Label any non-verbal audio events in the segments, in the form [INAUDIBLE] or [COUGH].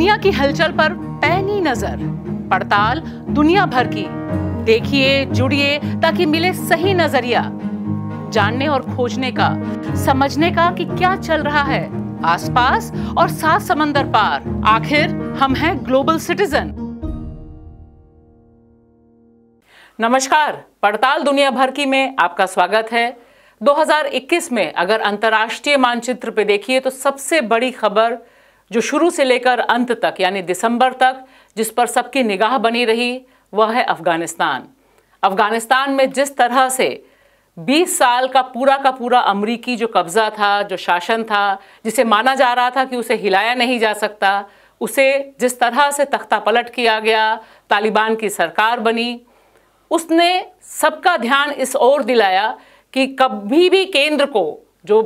दुनिया की हलचल पर पैनी नजर पड़ताल दुनिया भर की देखिए जुड़िए ताकि मिले सही नजरिया जानने और खोजने का समझने का कि क्या चल रहा है आसपास और सात समंदर पार आखिर हम हैं ग्लोबल सिटीजन नमस्कार पड़ताल दुनिया भर की में आपका स्वागत है 2021 में अगर अंतर्राष्ट्रीय मानचित्र पे देखिए तो सबसे बड़ी खबर जो शुरू से लेकर अंत तक यानी दिसंबर तक जिस पर सबकी निगाह बनी रही वह है अफ़गानिस्तान अफ़गानिस्तान में जिस तरह से 20 साल का पूरा का पूरा अमरीकी जो कब्ज़ा था जो शासन था जिसे माना जा रहा था कि उसे हिलाया नहीं जा सकता उसे जिस तरह से तख्ता पलट किया गया तालिबान की सरकार बनी उसने सबका ध्यान इस ओर दिलाया कि कभी भी केंद्र को जो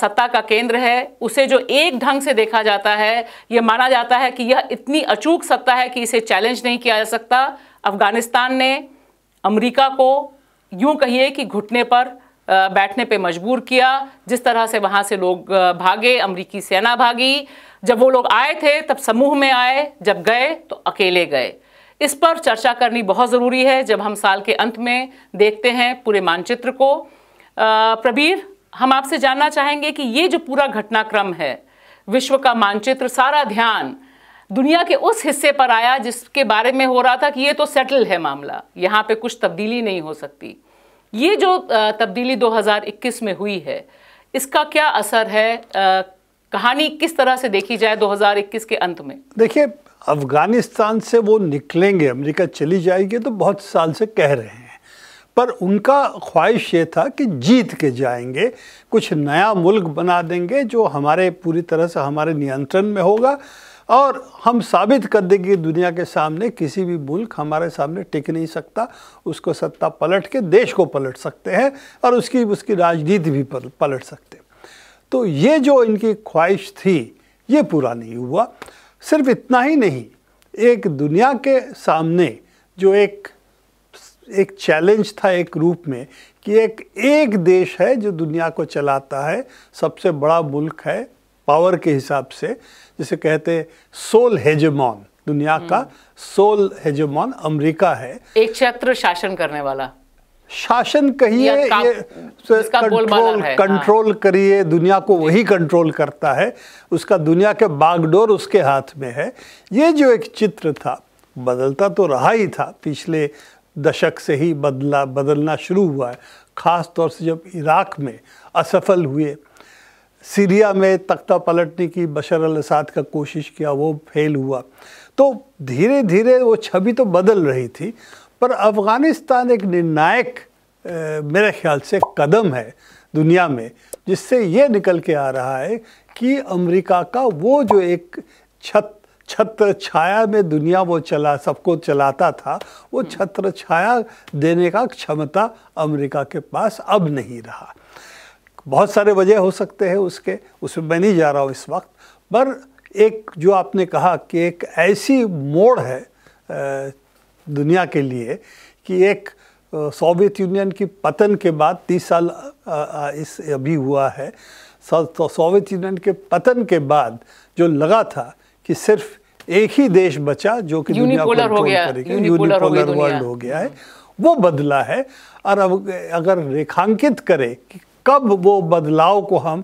सत्ता का केंद्र है उसे जो एक ढंग से देखा जाता है यह माना जाता है कि यह इतनी अचूक सत्ता है कि इसे चैलेंज नहीं किया जा सकता अफगानिस्तान ने अमेरिका को यूं कहिए कि घुटने पर बैठने पे मजबूर किया जिस तरह से वहाँ से लोग भागे अमरीकी सेना भागी जब वो लोग आए थे तब समूह में आए जब गए तो अकेले गए इस पर चर्चा करनी बहुत ज़रूरी है जब हम साल के अंत में देखते हैं पूरे मानचित्र को प्रबीर हम आपसे जानना चाहेंगे कि ये जो पूरा घटनाक्रम है विश्व का मानचित्र सारा ध्यान दुनिया के उस हिस्से पर आया जिसके बारे में हो रहा था कि ये तो सेटल है मामला यहाँ पे कुछ तब्दीली नहीं हो सकती ये जो तब्दीली 2021 में हुई है इसका क्या असर है कहानी किस तरह से देखी जाए 2021 के अंत में देखिए अफगानिस्तान से वो निकलेंगे अमेरिका चली जाएगी तो बहुत साल से कह रहे हैं पर उनका ख्वाहिश ये था कि जीत के जाएंगे कुछ नया मुल्क बना देंगे जो हमारे पूरी तरह से हमारे नियंत्रण में होगा और हम साबित कर देंगे दुनिया के सामने किसी भी मुल्क हमारे सामने टिक नहीं सकता उसको सत्ता पलट के देश को पलट सकते हैं और उसकी उसकी राजनीति भी पलट सकते हैं तो ये जो इनकी ख्वाहिश थी ये पूरा नहीं हुआ सिर्फ इतना ही नहीं एक दुनिया के सामने जो एक एक चैलेंज था एक रूप में कि एक एक देश है जो दुनिया को चलाता है सबसे बड़ा मुल्क है पावर के हिसाब से जिसे कहते सोल हेजमॉन दुनिया का सोल हम्म। हेजमॉन अमेरिका है एक क्षेत्र शासन करने वाला शासन कहिए ये कंट्रोल कंट्रोल हाँ। करिए दुनिया को वही कंट्रोल करता है उसका दुनिया के बागडोर उसके हाथ में है ये जो एक चित्र था बदलता तो रहा ही था पिछले दशक से ही बदला बदलना शुरू हुआ है ख़ास तौर से जब इराक़ में असफल हुए सीरिया में तख्ता पलटने की बशर अलसाद असाद का कोशिश किया वो फेल हुआ तो धीरे धीरे वो छवि तो बदल रही थी पर अफ़गानिस्तान एक निर्णायक मेरे ख्याल से कदम है दुनिया में जिससे ये निकल के आ रहा है कि अमेरिका का वो जो एक छत छत्र छाया में दुनिया वो चला सबको चलाता था वो हम्म। छत्र छाया देने का क्षमता अमेरिका के पास अब नहीं रहा बहुत सारे वजह हो सकते हैं उसके उसमें मैं नहीं जा रहा हूँ इस वक्त पर एक जो आपने कहा कि एक ऐसी मोड़ है दुनिया के लिए कि एक सोवियत यूनियन की पतन के बाद तीस साल इस अभी हुआ है तो सोवियत यूनियन के पतन के बाद जो लगा था कि सिर्फ एक ही देश बचा जो कि दुनिया को हो गया यूनिपोलर वर्ल्ड हो गया है वो बदला है और अब अगर रेखांकित करें कि कब वो बदलाव को हम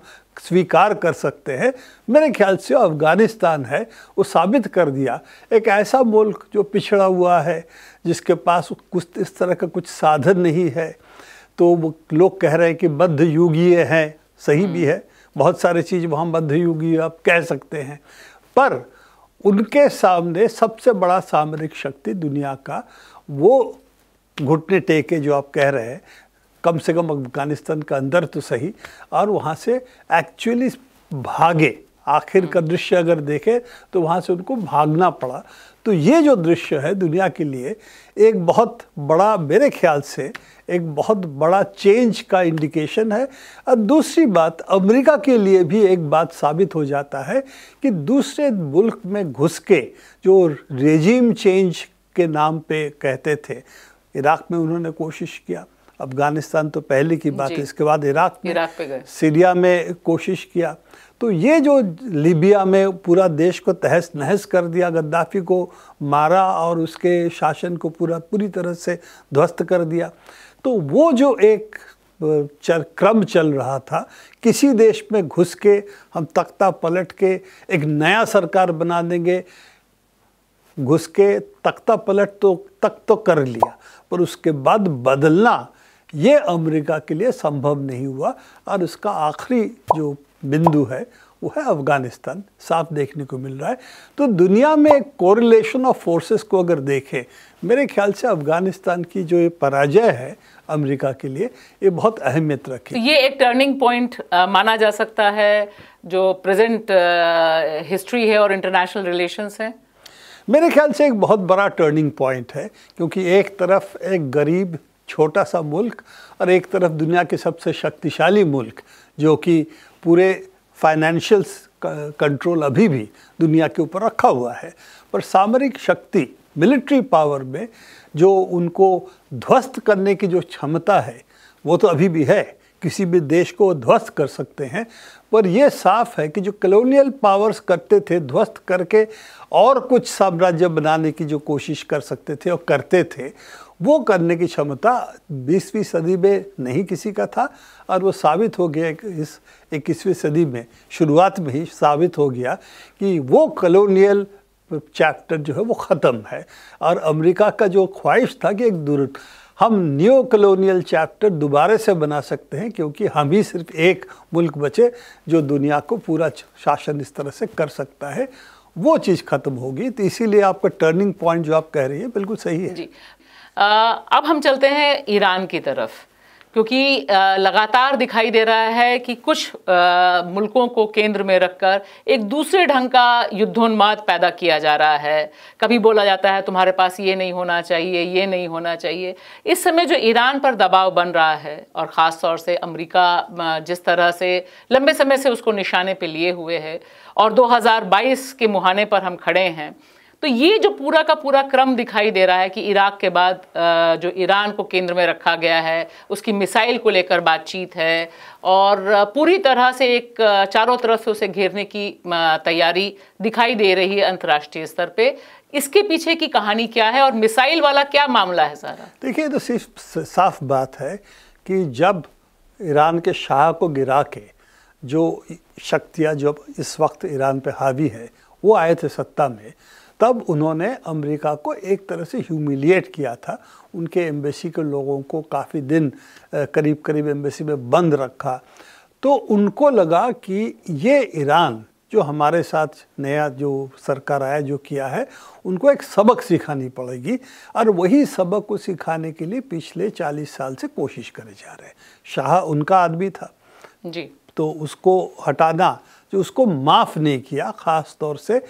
स्वीकार कर सकते हैं मेरे ख्याल से अफ़गानिस्तान है वो साबित कर दिया एक ऐसा मुल्क जो पिछड़ा हुआ है जिसके पास कुछ इस तरह का कुछ साधन नहीं है तो वो लोग कह रहे हैं कि युगीय हैं सही भी हम्म। है बहुत सारी चीज़ वहाँ युगीय आप कह सकते हैं पर उनके सामने सबसे बड़ा सामरिक शक्ति दुनिया का वो घुटने टेके जो आप कह रहे हैं कम से कम अफगानिस्तान का अंदर तो सही और वहाँ से एक्चुअली भागे आखिर का दृश्य अगर देखे तो वहाँ से उनको भागना पड़ा तो ये जो दृश्य है दुनिया के लिए एक बहुत बड़ा मेरे ख्याल से एक बहुत बड़ा चेंज का इंडिकेशन है और दूसरी बात अमेरिका के लिए भी एक बात साबित हो जाता है कि दूसरे मुल्क में घुस के जो रेजीम चेंज के नाम पे कहते थे इराक़ में उन्होंने कोशिश किया अफगानिस्तान तो पहले की बात है इसके बाद इराक में इराक पे गए सीरिया में कोशिश किया तो ये जो लीबिया में पूरा देश को तहस नहस कर दिया गद्दाफी को मारा और उसके शासन को पूरा पूरी तरह से ध्वस्त कर दिया तो वो जो एक चर क्रम चल रहा था किसी देश में घुस के हम तख्ता पलट के एक नया सरकार बना देंगे घुस के तख्ता पलट तो तक तो कर लिया पर उसके बाद बदलना ये अमेरिका के लिए संभव नहीं हुआ और उसका आखिरी जो बिंदु है वो है अफगानिस्तान साफ देखने को मिल रहा है तो दुनिया में कोरिलेशन ऑफ फोर्सेस को अगर देखें मेरे ख्याल से अफगानिस्तान की जो ये पराजय है अमेरिका के लिए ये बहुत अहमियत रखी तो ये एक टर्निंग पॉइंट माना जा सकता है जो प्रेजेंट हिस्ट्री है और इंटरनेशनल रिलेशन है मेरे ख्याल से एक बहुत बड़ा टर्निंग पॉइंट है क्योंकि एक तरफ एक गरीब छोटा सा मुल्क और एक तरफ दुनिया के सबसे शक्तिशाली मुल्क जो कि पूरे फाइनेंशियल कंट्रोल अभी भी दुनिया के ऊपर रखा हुआ है पर सामरिक शक्ति मिलिट्री पावर में जो उनको ध्वस्त करने की जो क्षमता है वो तो अभी भी है किसी भी देश को ध्वस्त कर सकते हैं पर यह साफ है कि जो कलोनियल पावर्स करते थे ध्वस्त करके और कुछ साम्राज्य बनाने की जो कोशिश कर सकते थे और करते थे वो करने की क्षमता 20वीं सदी में नहीं किसी का था और वो साबित हो गया इस 21वीं सदी में शुरुआत में ही साबित हो गया कि वो कलोनियल चैप्टर जो है वो ख़त्म है और अमेरिका का जो ख्वाहिश था कि एक दूर हम न्यू कलोनियल चैप्टर दोबारा से बना सकते हैं क्योंकि हम ही सिर्फ एक मुल्क बचे जो दुनिया को पूरा शासन इस तरह से कर सकता है वो चीज़ खत्म होगी तो इसीलिए आपका टर्निंग पॉइंट जो आप कह रही है बिल्कुल सही है जी अब हम चलते हैं ईरान की तरफ क्योंकि लगातार दिखाई दे रहा है कि कुछ मुल्कों को केंद्र में रखकर एक दूसरे ढंग का युद्धोन्माद पैदा किया जा रहा है कभी बोला जाता है तुम्हारे पास ये नहीं होना चाहिए ये नहीं होना चाहिए इस समय जो ईरान पर दबाव बन रहा है और ख़ास तौर से अमेरिका जिस तरह से लंबे समय से उसको निशाने पर लिए हुए है और 2022 के मुहाने पर हम खड़े हैं तो ये जो पूरा का पूरा क्रम दिखाई दे रहा है कि इराक के बाद जो ईरान को केंद्र में रखा गया है उसकी मिसाइल को लेकर बातचीत है और पूरी तरह से एक चारों तरफ से उसे घेरने की तैयारी दिखाई दे रही है अंतर्राष्ट्रीय स्तर पे इसके पीछे की कहानी क्या है और मिसाइल वाला क्या मामला है सारा देखिए तो सिर्फ साफ बात है कि जब ईरान के शाह को गिरा के जो शक्तियाँ जो इस वक्त ईरान पर हावी है वो आए थे सत्ता में तब उन्होंने अमेरिका को एक तरह से ह्यूमिलिएट किया था उनके एम्बेसी के लोगों को काफ़ी दिन करीब करीब एम्बेसी में बंद रखा तो उनको लगा कि ये ईरान जो हमारे साथ नया जो सरकार आया जो किया है उनको एक सबक सिखानी पड़ेगी और वही सबक को सिखाने के लिए पिछले 40 साल से कोशिश करे जा रहे हैं शाह उनका आदमी था जी तो उसको हटाना जो उसको माफ़ नहीं किया ख़ास तौर से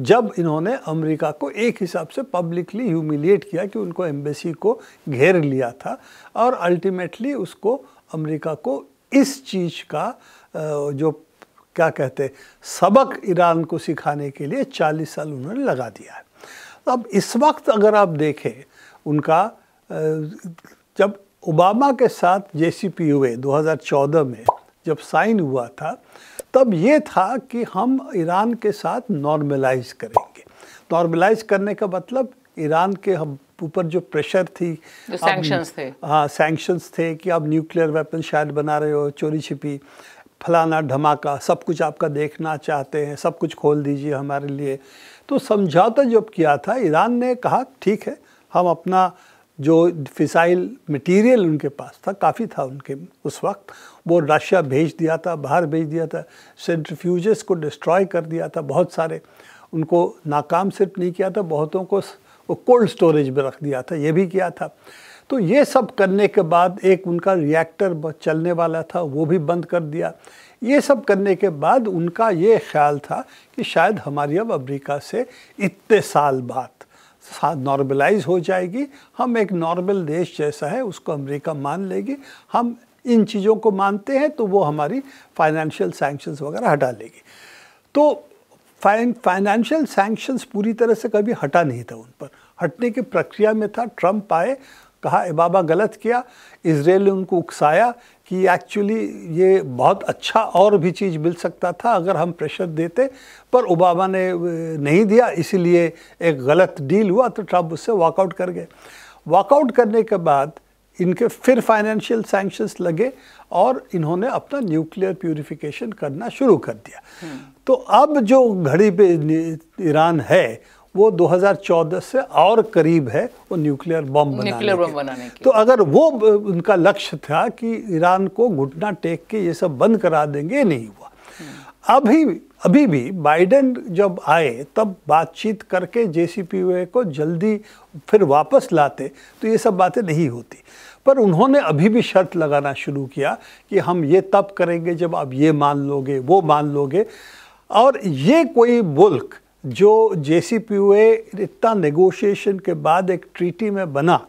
जब इन्होंने अमेरिका को एक हिसाब से पब्लिकली ह्यूमिलिएट किया कि उनको एम्बेसी को घेर लिया था और अल्टीमेटली उसको अमेरिका को इस चीज़ का जो क्या कहते सबक ईरान को सिखाने के लिए 40 साल उन्होंने लगा दिया है तो अब इस वक्त अगर आप देखें उनका जब ओबामा के साथ जे सी पी हुए 2014 में जब साइन हुआ था तब ये था कि हम ईरान के साथ नॉर्मलाइज करेंगे नॉर्मलाइज करने का मतलब ईरान के हम ऊपर जो प्रेशर थी सैंक्शंस थे हाँ सैंक्शंस थे कि आप न्यूक्लियर वेपन शायद बना रहे हो चोरी छिपी फलाना धमाका सब कुछ आपका देखना चाहते हैं सब कुछ खोल दीजिए हमारे लिए तो समझौता जब किया था ईरान ने कहा ठीक है हम अपना जो फिसाइल मटेरियल उनके पास था काफ़ी था उनके उस वक्त वो रशिया भेज दिया था बाहर भेज दिया था सेंट्रीफ्यूजेस को डिस्ट्रॉय कर दिया था बहुत सारे उनको नाकाम सिर्फ नहीं किया था बहुतों को कोल्ड स्टोरेज में रख दिया था ये भी किया था तो ये सब करने के बाद एक उनका रिएक्टर चलने वाला था वो भी बंद कर दिया ये सब करने के बाद उनका ये ख्याल था कि शायद हमारी अब अमरीका से इतने साल बाद नॉर्मलाइज हो जाएगी हम एक नॉर्मल देश जैसा है उसको अमेरिका मान लेगी हम इन चीज़ों को मानते हैं तो वो हमारी फाइनेंशियल सैंक्शंस वगैरह हटा लेगी तो फाइनेंशियल सैंक्शंस पूरी तरह से कभी हटा नहीं था उन पर हटने की प्रक्रिया में था ट्रंप आए कहा ए बाबा गलत किया इसराइल ने उनको उकसाया कि एक्चुअली ये बहुत अच्छा और भी चीज़ मिल सकता था अगर हम प्रेशर देते पर ओबामा ने नहीं दिया इसीलिए एक गलत डील हुआ तो ट्रंप उससे वॉकआउट कर गए वॉकआउट करने के बाद इनके फिर फाइनेंशियल सैंक्शंस लगे और इन्होंने अपना न्यूक्लियर प्यूरिफिकेशन करना शुरू कर दिया हम्म। तो अब जो घड़ी पे ईरान है वो 2014 से और करीब है वो न्यूक्लियर बम न्यूक्लियर बम बनाने की तो अगर वो उनका लक्ष्य था कि ईरान को घुटना टेक के ये सब बंद करा देंगे नहीं हुआ अभी अभी भी बाइडेन जब आए तब बातचीत करके जे को जल्दी फिर वापस लाते तो ये सब बातें नहीं होती पर उन्होंने अभी भी शर्त लगाना शुरू किया कि हम ये तब करेंगे जब आप ये मान लोगे वो मान लोगे और ये कोई मुल्क जो जे इतना नेगोशिएशन के बाद एक ट्रीटी में बना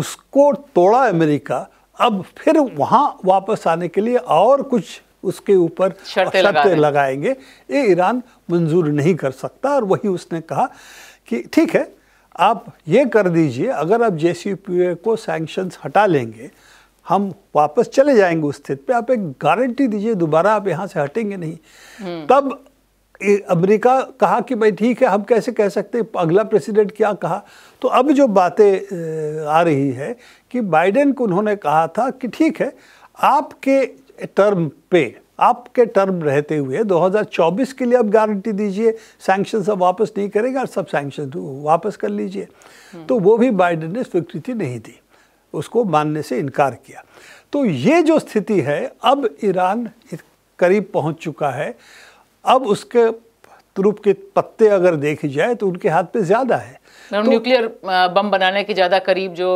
उसको तोड़ा अमेरिका अब फिर वहाँ वापस आने के लिए और कुछ उसके ऊपर शर्तें लगाएंगे ये ईरान मंजूर नहीं कर सकता और वही उसने कहा कि ठीक है आप ये कर दीजिए अगर आप जे को सैंक्शंस हटा लेंगे हम वापस चले जाएंगे उस स्थिति पे आप एक गारंटी दीजिए दोबारा आप यहाँ से हटेंगे नहीं हम्म। तब अमेरिका कहा कि भाई ठीक है हम कैसे कह सकते हैं अगला प्रेसिडेंट क्या कहा तो अब जो बातें आ रही है कि बाइडेन को उन्होंने कहा था कि ठीक है आपके टर्म पे आपके टर्म रहते हुए 2024 के लिए आप गारंटी दीजिए सैंक्शन सब वापस नहीं करेगा और सब सैंक्शन वापस कर लीजिए हम्म। तो वो भी बाइडेन ने स्वीकृति नहीं दी उसको मानने से इनकार किया तो ये जो स्थिति है अब ईरान करीब पहुंच चुका है अब उसके तुरुप के पत्ते अगर देखे जाए तो उनके हाथ पे ज़्यादा है तो, न्यूक्लियर बम बनाने के ज़्यादा करीब जो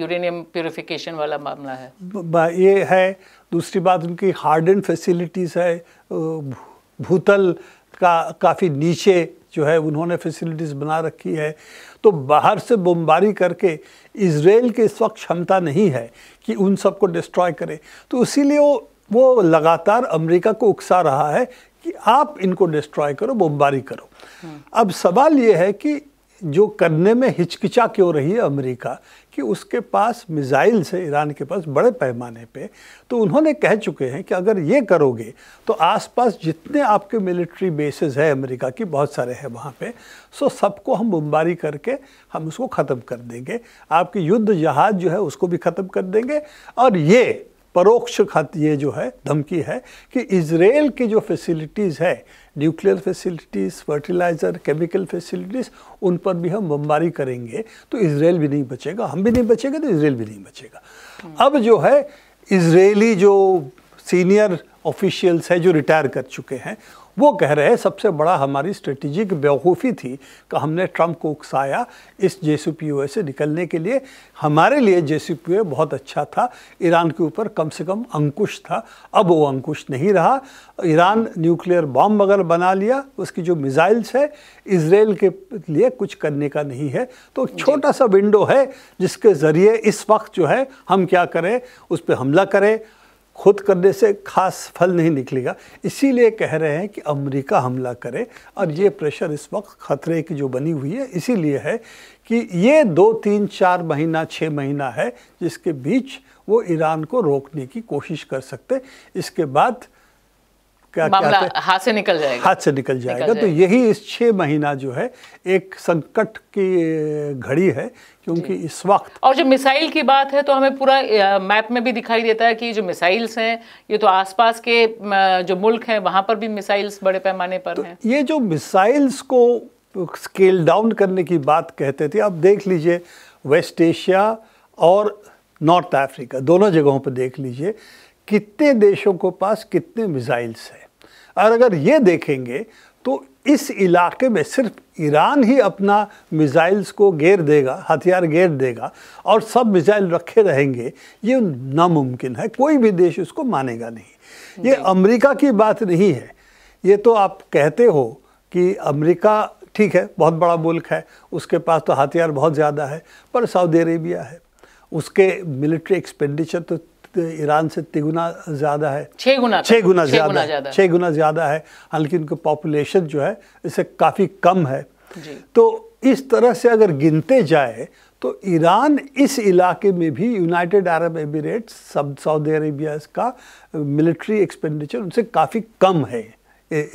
यूरेनियम प्योरिफिकेशन वाला मामला है ये है दूसरी बात उनकी हार्डन फैसिलिटीज़ है भूतल का काफ़ी नीचे जो है उन्होंने फैसिलिटीज़ बना रखी है तो बाहर से बमबारी करके इसराइल के इस वक्त क्षमता नहीं है कि उन सबको डिस्ट्रॉय करे तो इसीलिए वो वो लगातार अमेरिका को उकसा रहा है कि आप इनको डिस्ट्रॉय करो बमबारी करो अब सवाल ये है कि जो करने में हिचकिचा क्यों रही है अमेरिका कि उसके पास मिज़ाइल से ईरान के पास बड़े पैमाने पे तो उन्होंने कह चुके हैं कि अगर ये करोगे तो आसपास जितने आपके मिलिट्री बेसिस हैं अमेरिका की बहुत सारे हैं वहाँ पे सो सबको हम बमबारी करके हम उसको ख़त्म कर देंगे आपके युद्ध जहाज़ जो है उसको भी ख़त्म कर देंगे और ये परोक्ष खत ये जो है धमकी है कि इसराइल की जो फैसिलिटीज़ है nuclear facilities fertiliser chemical facilities उन पर भी हम बमबारी करेंगे तो इसराइल भी नहीं बचेगा हम भी नहीं बचेंगे तो इसराइल भी नहीं बचेगा अब जो है इसराइली जो सीनियर ऑफिशियल्स हैं जो रिटायर कर चुके हैं वो कह रहे हैं सबसे बड़ा हमारी स्ट्रेटेजिक बेवकूफ़ी थी कि हमने ट्रंप को उकसाया इस जे से निकलने के लिए हमारे लिए जे बहुत अच्छा था ईरान के ऊपर कम से कम अंकुश था अब वो अंकुश नहीं रहा ईरान न्यूक्लियर बॉम्ब अगर बना लिया उसकी जो मिज़ाइल्स है इसराइल के लिए कुछ करने का नहीं है तो छोटा सा विंडो है जिसके ज़रिए इस वक्त जो है हम क्या करें उस पर हमला करें खुद करने से खास फल नहीं निकलेगा इसीलिए कह रहे हैं कि अमेरिका हमला करे और ये प्रेशर इस वक्त खतरे की जो बनी हुई है इसीलिए है कि ये दो तीन चार महीना छः महीना है जिसके बीच वो ईरान को रोकने की कोशिश कर सकते इसके बाद क्या मामला हाथ से निकल जाएगा हाथ से निकल जाएगा, निकल जाएगा। तो यही इस छः महीना जो है एक संकट की घड़ी है क्योंकि इस वक्त और जो मिसाइल की बात है तो हमें पूरा मैप में भी दिखाई देता है कि जो मिसाइल्स हैं ये तो आसपास के जो मुल्क हैं वहाँ पर भी मिसाइल्स बड़े पैमाने पर तो हैं ये जो मिसाइल्स को स्केल डाउन करने की बात कहते थे आप देख लीजिए वेस्ट एशिया और नॉर्थ अफ्रीका दोनों जगहों पर देख लीजिए कितने देशों को पास कितने मिज़ाइल्स हैं और अगर ये देखेंगे तो इस इलाके में सिर्फ ईरान ही अपना मिज़ाइल्स को घेर देगा हथियार घेर देगा और सब मिज़ाइल रखे रहेंगे ये नामुमकिन है कोई भी देश उसको मानेगा नहीं ये अमेरिका की बात नहीं है ये तो आप कहते हो कि अमेरिका ठीक है बहुत बड़ा मुल्क है उसके पास तो हथियार बहुत ज़्यादा है पर सऊदी अरेबिया है उसके मिलिट्री एक्सपेंडिचर तो ईरान से तिगुना ज़्यादा है छः गुना छः गुना ज़्यादा छः गुना ज़्यादा है हालांकि उनकी पॉपुलेशन जो है इससे काफ़ी कम है तो इस तरह से अगर गिनते जाए तो ईरान इस इलाके में भी यूनाइटेड अरब एमिरेट्स सब सऊदी अरेबिया का मिलिट्री एक्सपेंडिचर उनसे काफ़ी कम है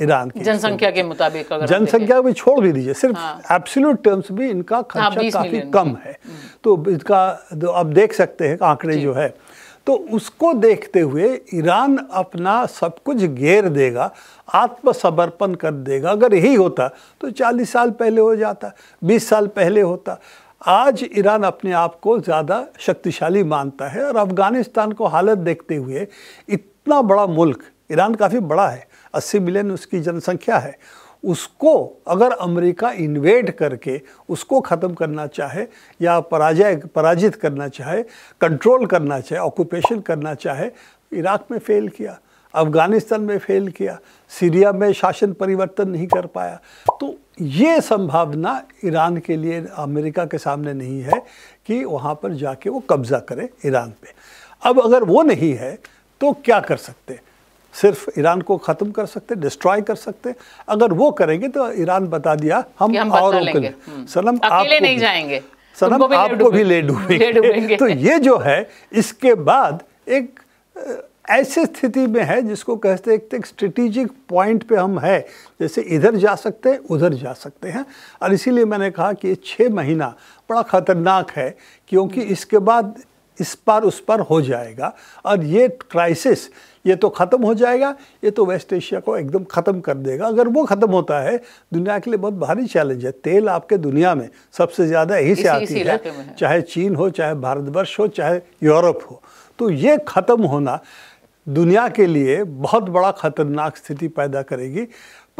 ईरान की जनसंख्या के मुताबिक अगर जनसंख्या भी छोड़ भी दीजिए सिर्फ एब्सोल्यूट टर्म्स भी इनका हाँ, खर्चा हाँ, काफ़ी कम है हम्म। तो इसका तो आप देख सकते हैं आंकड़े जो है तो उसको देखते हुए ईरान अपना सब कुछ घेर देगा आत्मसमर्पण कर देगा अगर यही होता तो 40 साल पहले हो जाता 20 साल पहले होता आज ईरान अपने आप को ज़्यादा शक्तिशाली मानता है और अफ़गानिस्तान को हालत देखते हुए इतना बड़ा मुल्क ईरान काफ़ी बड़ा है 80 मिलियन उसकी जनसंख्या है उसको अगर अमेरिका इन्वेट करके उसको ख़त्म करना चाहे या पराजय पराजित करना चाहे कंट्रोल करना चाहे ऑक्यूपेशन करना चाहे इराक में फेल किया अफ़गानिस्तान में फेल किया सीरिया में शासन परिवर्तन नहीं कर पाया तो ये संभावना ईरान के लिए अमेरिका के सामने नहीं है कि वहाँ पर जाके वो कब्ज़ा करे ईरान पे अब अगर वो नहीं है तो क्या कर सकते सिर्फ ईरान को ख़त्म कर सकते डिस्ट्रॉय कर सकते अगर वो करेंगे तो ईरान बता दिया हम, हम और हम्म। सलम आप नहीं जाएंगे सलम आपको भी [LAUGHS] ले डूबेंगे तो ये जो है इसके बाद एक ऐसे स्थिति में है जिसको कहते हैं एक स्ट्रेटिजिक पॉइंट पे हम है जैसे इधर जा सकते हैं उधर जा सकते हैं और इसीलिए मैंने कहा कि ये छः महीना बड़ा ख़तरनाक है क्योंकि इसके बाद इस पर उस पर हो जाएगा और ये क्राइसिस ये तो ख़त्म हो जाएगा ये तो वेस्ट एशिया को एकदम ख़त्म कर देगा अगर वो ख़त्म होता है दुनिया के लिए बहुत भारी चैलेंज है तेल आपके दुनिया में सबसे ज़्यादा यहीं से आती है चाहे चीन हो चाहे भारतवर्ष हो चाहे यूरोप हो तो ये ख़त्म होना दुनिया के लिए बहुत बड़ा ख़तरनाक स्थिति पैदा करेगी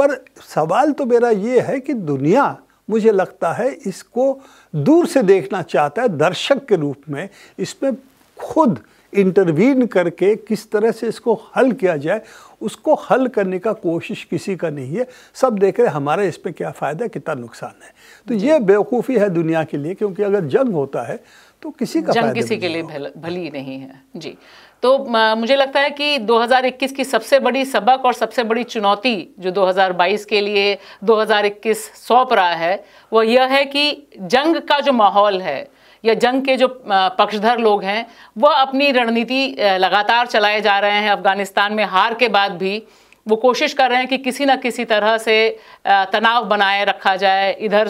पर सवाल तो मेरा ये है कि दुनिया मुझे लगता है इसको दूर से देखना चाहता है दर्शक के रूप में इसमें खुद इंटरवीन करके किस तरह से इसको हल किया जाए उसको हल करने का कोशिश किसी का नहीं है सब देख रहे हमारे इस पर क्या फ़ायदा कितना नुकसान है तो ये बेवकूफ़ी है दुनिया के लिए क्योंकि अगर जंग होता है तो किसी का जंग किसी के लिए भल, भली नहीं है जी तो मुझे लगता है कि 2021 की सबसे बड़ी सबक और सबसे बड़ी चुनौती जो 2022 के लिए 2021 सौंप रहा है वो यह है कि जंग का जो माहौल है या जंग के जो पक्षधर लोग हैं वह अपनी रणनीति लगातार चलाए जा रहे हैं अफ़गानिस्तान में हार के बाद भी वो कोशिश कर रहे हैं कि किसी न किसी तरह से तनाव बनाए रखा जाए इधर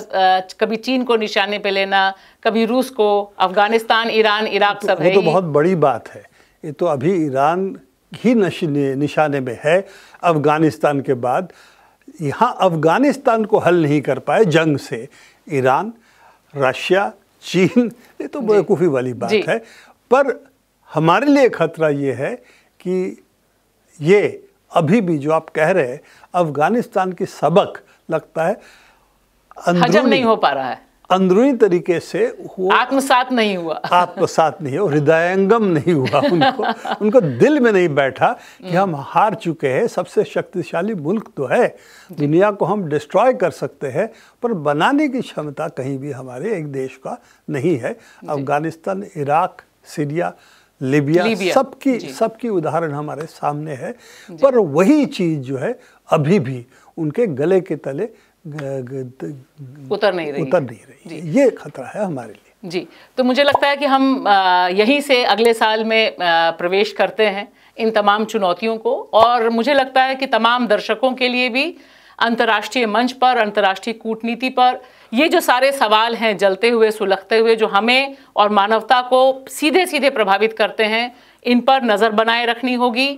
कभी चीन को निशाने पे लेना कभी रूस को अफ़गानिस्तान ईरान इराक तो, सब है तो बहुत बड़ी बात है ये तो अभी ईरान ही निशाने में है अफ़गानिस्तान के बाद यहाँ अफ़गानिस्तान को हल नहीं कर पाए जंग से ईरान रशिया चीन ये तो बेवकूफ़ी वाली बात है पर हमारे लिए खतरा ये है कि ये अभी भी जो आप कह रहे हैं अफ़गानिस्तान की सबक लगता है हजम नहीं हो पा रहा है अंदरूनी तरीके से हुआ आत्मसात नहीं हुआ आत्मसात नहीं हुआ हृदयंगम नहीं हुआ उनको उनको दिल में नहीं बैठा कि हम हार चुके हैं सबसे शक्तिशाली मुल्क तो है दुनिया को हम डिस्ट्रॉय कर सकते हैं पर बनाने की क्षमता कहीं भी हमारे एक देश का नहीं है अफगानिस्तान इराक सीरिया लीबिया सबकी सबकी उदाहरण हमारे सामने है पर वही चीज़ जो है अभी भी उनके गले के तले उतर नहीं रही उतर नहीं रही ये खतरा है हमारे लिए जी तो मुझे लगता है कि हम यहीं से अगले साल में प्रवेश करते हैं इन तमाम चुनौतियों को और मुझे लगता है कि तमाम दर्शकों के लिए भी अंतर्राष्ट्रीय मंच पर अंतर्राष्ट्रीय कूटनीति पर ये जो सारे सवाल हैं जलते हुए सुलगते हुए जो हमें और मानवता को सीधे सीधे प्रभावित करते हैं इन पर नज़र बनाए रखनी होगी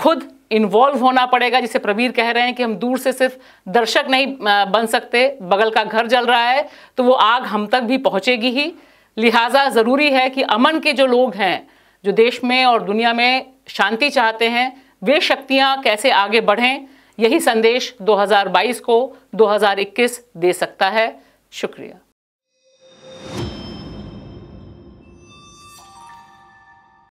खुद इन्वॉल्व होना पड़ेगा जिसे प्रवीर कह रहे हैं कि हम दूर से सिर्फ दर्शक नहीं बन सकते बगल का घर जल रहा है तो वो आग हम तक भी पहुंचेगी ही लिहाजा ज़रूरी है कि अमन के जो लोग हैं जो देश में और दुनिया में शांति चाहते हैं वे शक्तियाँ कैसे आगे बढ़ें यही संदेश 2022 को 2021 दे सकता है शुक्रिया